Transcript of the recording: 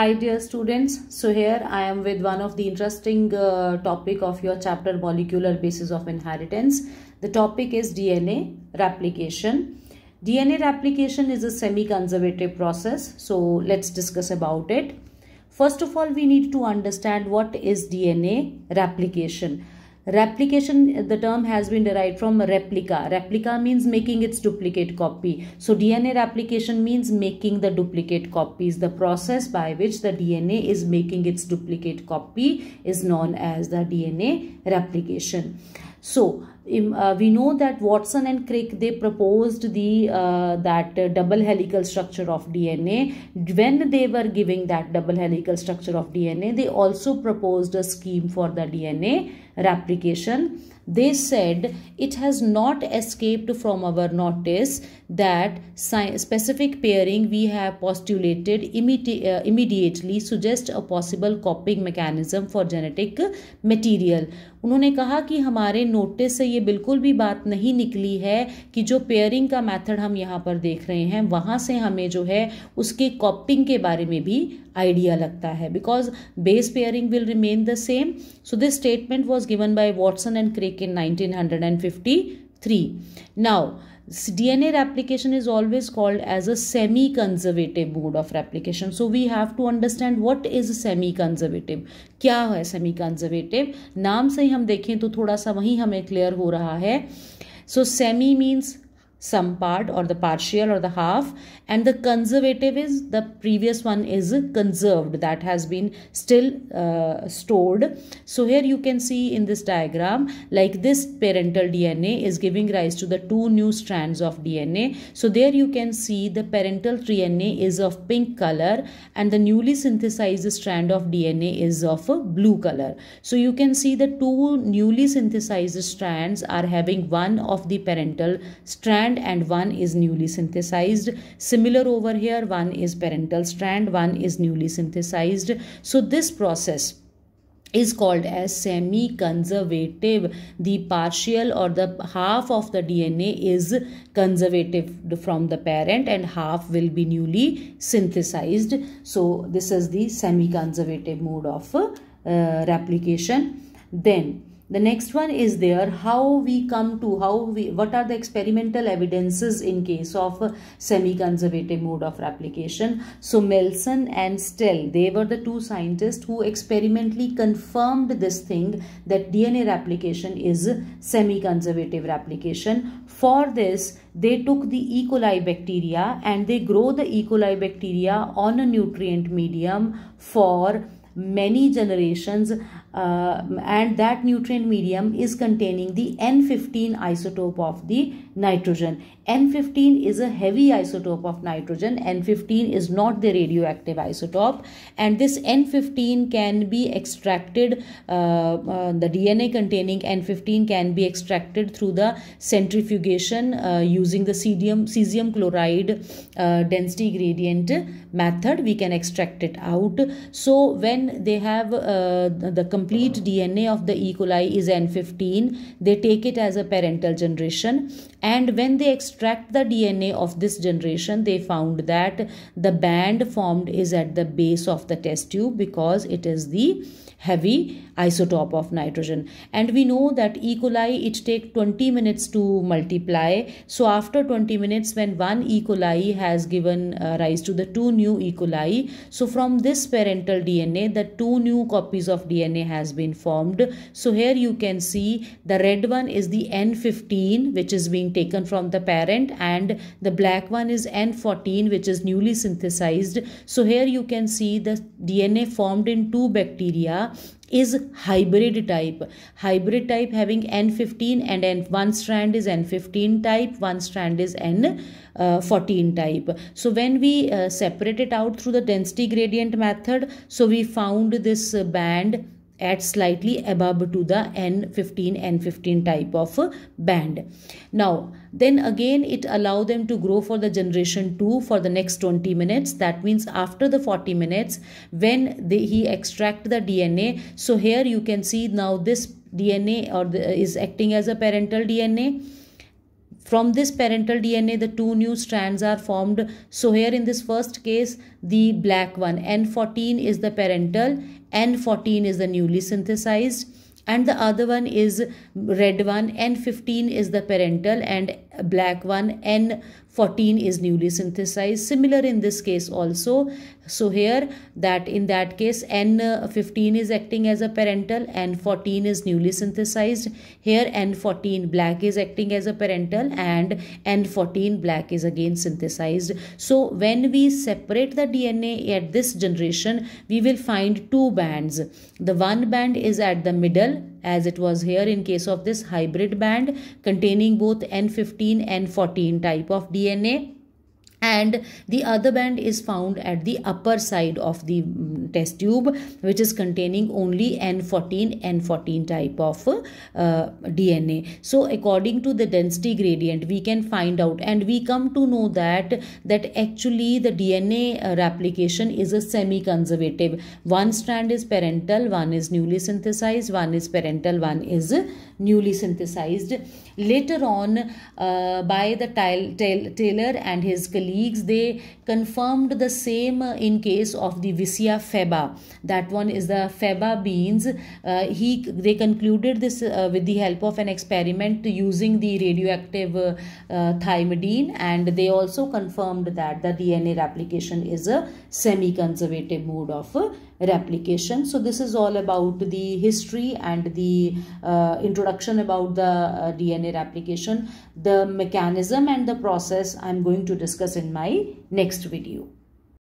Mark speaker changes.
Speaker 1: Hi dear students, so here I am with one of the interesting uh, topic of your chapter molecular basis of inheritance. The topic is DNA replication. DNA replication is a semi-conservative process. So let's discuss about it. First of all, we need to understand what is DNA replication. Replication, uh, the term has been derived from replica. Replica means making its duplicate copy. So DNA replication means making the duplicate copies. The process by which the DNA is making its duplicate copy is known as the DNA replication. So uh, we know that Watson and Crick they proposed the uh, that uh, double helical structure of DNA when they were giving that double helical structure of DNA they also proposed a scheme for the DNA replication they said it has not escaped from our notice that specific pairing we have postulated immediate, uh, immediately suggests a possible copying mechanism for genetic material उन्होंने कहा कि हमारे notice से ये ये बिल्कुल भी बात नहीं निकली है कि जो पेयरिंग का मेथड हम यहाँ पर देख रहे हैं वहाँ से हमें जो है उसके कॉपिंग के बारे में भी आइडिया लगता है because base pairing will remain the same so this statement was given by Watson and Crick in nineteen hundred and fifty three now DNA replication is always called as a semi-conservative mode of replication. So we have to understand what is semi-conservative. क्या है semi-conservative? नाम से ही हम देखें तो थोड़ा सा वहीं हमें clear हो रहा है So semi means some part or the partial or the half and the conservative is the previous one is conserved that has been still uh, stored so here you can see in this diagram like this parental dna is giving rise to the two new strands of dna so there you can see the parental dna is of pink color and the newly synthesized strand of dna is of a blue color so you can see the two newly synthesized strands are having one of the parental strand strand and one is newly synthesized. Similar over here, one is parental strand, one is newly synthesized. So this process is called as semi-conservative. The partial or the half of the DNA is conservative from the parent and half will be newly synthesized. So this is the semi-conservative mode of uh, replication. Then the next one is there how we come to how we what are the experimental evidences in case of semi-conservative mode of replication? so Melson and Stell they were the two scientists who experimentally confirmed this thing that DNA replication is semi-conservative replication for this they took the E. coli bacteria and they grow the E. coli bacteria on a nutrient medium for many generations uh, and that nutrient medium is containing the N15 isotope of the nitrogen. N15 is a heavy isotope of nitrogen. N15 is not the radioactive isotope and this N15 can be extracted, uh, uh, the DNA containing N15 can be extracted through the centrifugation uh, using the cesium, cesium chloride uh, density gradient method. We can extract it out. So when they have uh, the complete DNA of the E. coli is N15, they take it as a parental generation and when they extract the dna of this generation they found that the band formed is at the base of the test tube because it is the heavy isotope of nitrogen and we know that e coli it take 20 minutes to multiply so after 20 minutes when one e coli has given uh, rise to the two new e coli so from this parental dna the two new copies of dna has been formed so here you can see the red one is the n15 which is being taken from the parent and the black one is N14 which is newly synthesized. So here you can see the DNA formed in two bacteria is hybrid type. Hybrid type having N15 and N, one strand is N15 type, one strand is N14 type. So when we uh, separate it out through the density gradient method, so we found this band at slightly above to the N15 N15 type of band. Now then again it allow them to grow for the generation 2 for the next 20 minutes that means after the 40 minutes when they, he extract the DNA so here you can see now this DNA or the, is acting as a parental DNA from this parental DNA, the two new strands are formed. So here in this first case, the black one, N14 is the parental N14 is the newly synthesized and the other one is red one N15 is the parental and black one n14 is newly synthesized similar in this case also so here that in that case n15 is acting as a parental n14 is newly synthesized here n14 black is acting as a parental and n14 black is again synthesized so when we separate the dna at this generation we will find two bands the one band is at the middle as it was here in case of this hybrid band containing both N15 and 14 type of DNA and the other band is found at the upper side of the mm, test tube which is containing only N14 N14 type of uh, DNA so according to the density gradient we can find out and we come to know that that actually the DNA uh, replication is a semi conservative one strand is parental one is newly synthesized one is parental one is newly synthesized. Later on, uh, by the Taylor and his colleagues, they confirmed the same in case of the Vicia feba. That one is the feba beans. Uh, he They concluded this uh, with the help of an experiment using the radioactive uh, thymidine and they also confirmed that the DNA replication is a semi-conservative mode of uh, replication. So this is all about the history and the uh, introduction introduction about the uh, DNA replication, the mechanism and the process I'm going to discuss in my next video.